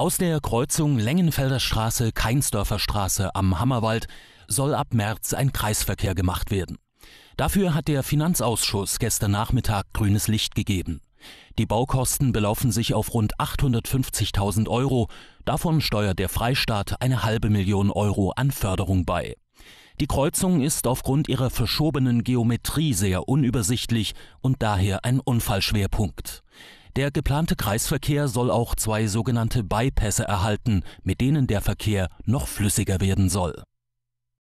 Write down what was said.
Aus der Kreuzung Längenfelder Straße, Keinsdorfer Straße am Hammerwald soll ab März ein Kreisverkehr gemacht werden. Dafür hat der Finanzausschuss gestern Nachmittag grünes Licht gegeben. Die Baukosten belaufen sich auf rund 850.000 Euro. Davon steuert der Freistaat eine halbe Million Euro an Förderung bei. Die Kreuzung ist aufgrund ihrer verschobenen Geometrie sehr unübersichtlich und daher ein Unfallschwerpunkt. Der geplante Kreisverkehr soll auch zwei sogenannte Bypässe erhalten, mit denen der Verkehr noch flüssiger werden soll